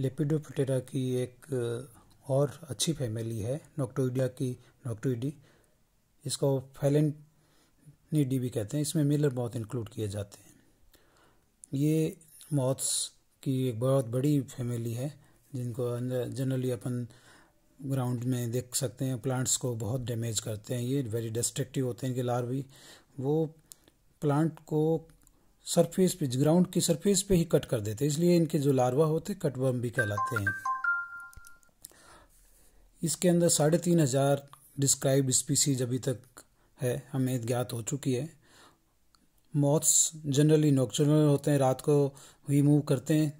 lepidoptera की एक और अच्छी फैमिली है नोक्टोइडिया की नोक्टोइडी इसको फैलेंटीडी भी कहते हैं इसमें मिलर बहुत इंक्लूड किए जाते हैं ये मॉथ्स की एक बहुत बड़ी फैमिली है जिनको जनरली अपन ग्राउंड में देख सकते हैं प्लांट्स को बहुत डैमेज करते हैं ये वेरी डिस्ट्रक्टिव होते हैं कि लार भी वो प्लांट को सरफेस पे ग्राउंड की सरफेस पे ही कट कर देते हैं इसलिए इनके जो लार्वा होते हैं कटबम भी कहलाते हैं इसके अंदर साढ़े तीन हजार डिस्क्राइब स्पीसीज अभी तक है हमें ज्ञात हो चुकी है मॉथ्स जनरली नॉक्चुरल होते हैं रात को ही मूव करते हैं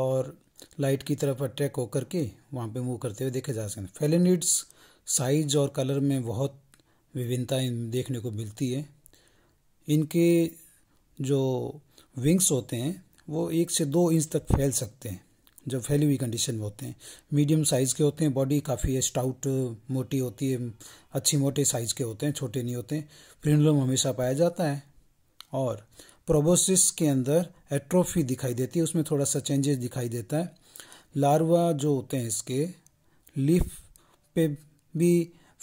और लाइट की तरफ अट्रैक होकर के वहाँ पे मूव करते हुए देखे जा सकते हैं फेलिनिड्स साइज और कलर में बहुत विभिन्नता देखने को मिलती है इनके जो विंग्स होते हैं वो एक से दो इंच तक फैल सकते हैं जब फैली हुई कंडीशन में होते हैं मीडियम साइज़ के होते हैं बॉडी काफ़ी स्टाउट मोटी होती है अच्छी मोटे साइज़ के होते हैं छोटे नहीं होते प्रिनलम हमेशा पाया जाता है और प्रोबोसिस के अंदर एट्रोफी दिखाई देती है उसमें थोड़ा सा चेंजेस दिखाई देता है लार्वा जो होते हैं इसके लीफ पे भी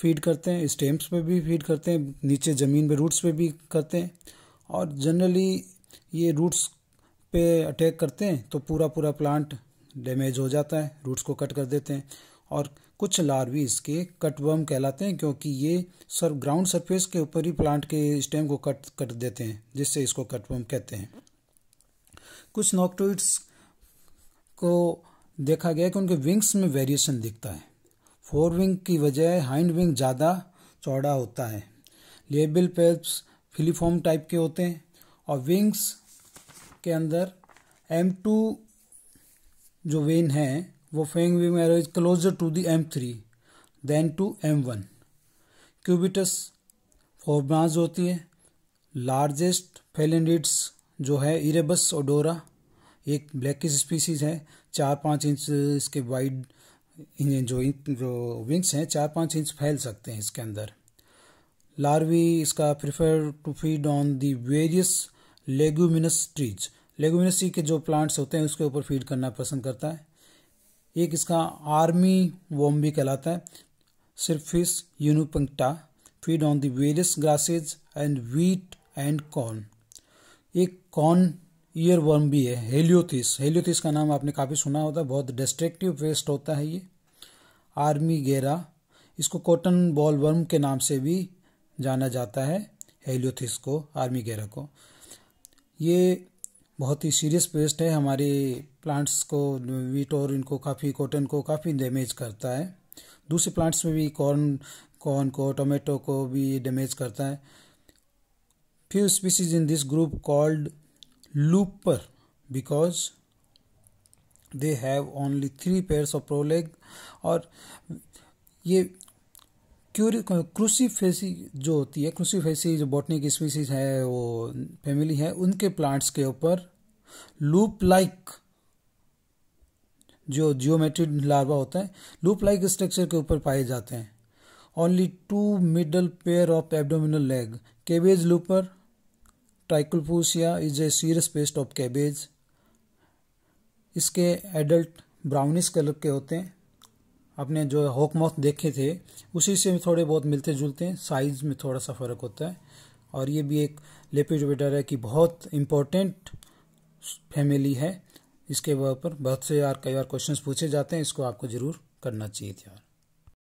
फीड करते हैं स्टेम्स पे भी फीड करते हैं नीचे ज़मीन पे रूट्स पे भी करते हैं और जनरली ये रूट्स पे अटैक करते हैं तो पूरा पूरा प्लांट डैमेज हो जाता है रूट्स को कट कर देते हैं और कुछ लार्वी इसके कटवर्म कहलाते हैं क्योंकि ये सर ग्राउंड सरफेस के ऊपर ही प्लांट के स्टेम को कट कर देते हैं जिससे इसको कटवर्म कहते हैं कुछ नॉक्टोइड्स को देखा गया कि उनके विंग्स में वेरिएशन दिखता है फोर विंग की वजह हाइंड विंग ज़्यादा चौड़ा होता है लेबल पेल्प्स फिलीफॉर्म टाइप के होते हैं और विंग्स के अंदर एम टू जो वेन है वो फेंग विंग एरो is closer to the M three than to M one cubitus four branch होती है लार्जेस्ट फेलेंडिड्स जो है इरेबस और डोरा एक ब्लैकिश स्पीसीज है चार पाँच इंच इसके वाइड जो जो विंग्स हैं चार पाँच इंच फैल सकते हैं इसके अंदर लार्वी इसका prefer to feed on the various leguminous trees leguminous के जो प्लांट्स होते हैं उसके ऊपर फीड करना पसंद करता है एक इसका आर्मी वोम भी कहलाता है सिर्फिस फिश यूनुपंक्टा feed on the various grasses and wheat and corn एक कॉर्न ईयर वर्म भी है हेलियोथिस हेलियोथिस का नाम आपने काफ़ी सुना होता है बहुत डिस्ट्रेक्टिव वेस्ट होता है ये आर्मी गेरा इसको कॉटन बॉल वर्म के नाम से भी जाना जाता है हेलियोथिस को आर्मी गैरा को ये बहुत ही सीरियस पेस्ट है हमारे प्लांट्स को वीट और इनको काफ़ी कॉटन को काफ़ी डैमेज करता है दूसरे प्लांट्स में भी कॉर्न कॉर्न को टोमेटो को भी डैमेज करता है few species in this group called looper because they have only three pairs of proleg और ये क्रूसीफेसी जो होती है क्रूसीफेसी जो बॉटनी की स्पीसीज है वो फैमिली है उनके प्लांट्स के ऊपर लूप लाइक जो जियोमेट्रिक लार्वा होता है लूप लाइक स्ट्रक्चर के ऊपर पाए जाते हैं only two middle pair of abdominal leg cabbage looper ट्राइकुलपूसिया is a serious pest of cabbage इसके एडल्ट ब्राउनिश कलर के होते हैं अपने जो हॉकमॉथ देखे थे उसी से थोड़े बहुत मिलते जुलते हैं साइज़ में थोड़ा सा फ़र्क होता है और ये भी एक लेपिडोबेटर है कि बहुत इम्पोर्टेंट फैमिली है इसके पर बहुत से यार कई बार क्वेश्चंस पूछे जाते हैं इसको आपको ज़रूर करना चाहिए यार